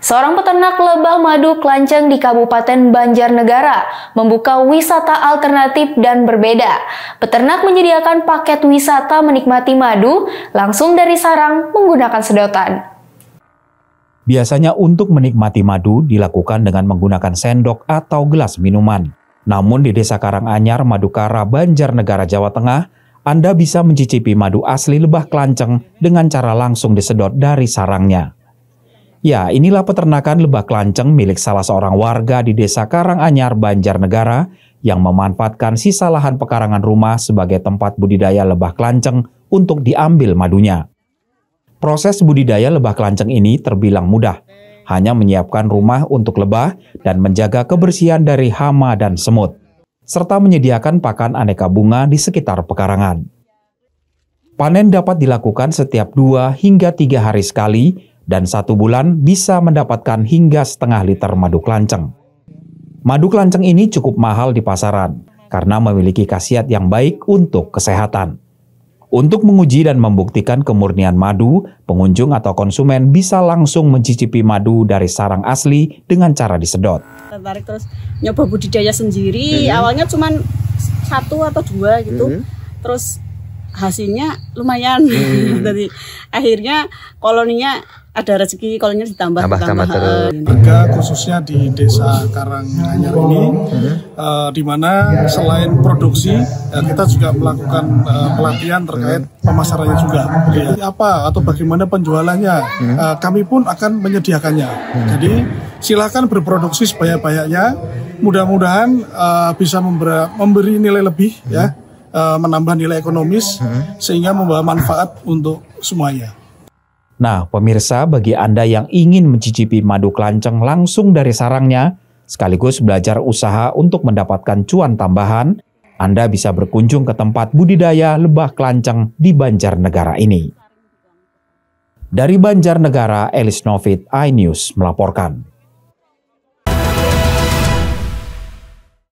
Seorang peternak lebah madu kelanceng di Kabupaten Banjarnegara membuka wisata alternatif dan berbeda. Peternak menyediakan paket wisata menikmati madu langsung dari sarang menggunakan sedotan. Biasanya untuk menikmati madu dilakukan dengan menggunakan sendok atau gelas minuman. Namun di Desa Karanganyar, Madukara, Banjarnegara, Jawa Tengah, Anda bisa mencicipi madu asli lebah kelanceng dengan cara langsung disedot dari sarangnya. Ya, inilah peternakan lebah kelanceng milik salah seorang warga di Desa Karanganyar, Banjarnegara, yang memanfaatkan sisa lahan pekarangan rumah sebagai tempat budidaya lebah kelanceng untuk diambil madunya. Proses budidaya lebah kelanceng ini terbilang mudah, hanya menyiapkan rumah untuk lebah dan menjaga kebersihan dari hama dan semut, serta menyediakan pakan aneka bunga di sekitar pekarangan. Panen dapat dilakukan setiap dua hingga tiga hari sekali dan satu bulan bisa mendapatkan hingga setengah liter madu kelanceng. Madu kelanceng ini cukup mahal di pasaran karena memiliki khasiat yang baik untuk kesehatan. Untuk menguji dan membuktikan kemurnian madu, pengunjung atau konsumen bisa langsung mencicipi madu dari sarang asli dengan cara disedot. Tertarik terus nyoba budidaya sendiri, -hmm. awalnya cuma satu atau dua gitu. -hmm. Terus hasilnya lumayan hmm. akhirnya koloninya ada rezeki koloninya ditambah tambah, ditambah tambah harga khususnya di desa Karanganyar ini hmm. uh, di mana selain produksi uh, kita juga melakukan uh, pelatihan terkait pemasarannya juga iya. jadi apa atau bagaimana penjualannya uh, kami pun akan menyediakannya iya. jadi silakan berproduksi sebanyak-banyaknya mudah-mudahan uh, bisa memberi nilai lebih ya Eh, menambah nilai ekonomis hmm. sehingga membawa manfaat untuk semuanya. Nah, pemirsa, bagi Anda yang ingin mencicipi madu kelanceng langsung dari sarangnya, sekaligus belajar usaha untuk mendapatkan cuan tambahan, Anda bisa berkunjung ke tempat budidaya lebah kelanceng di Banjarnegara ini. Dari Banjarnegara, Elis Novit, iNews melaporkan.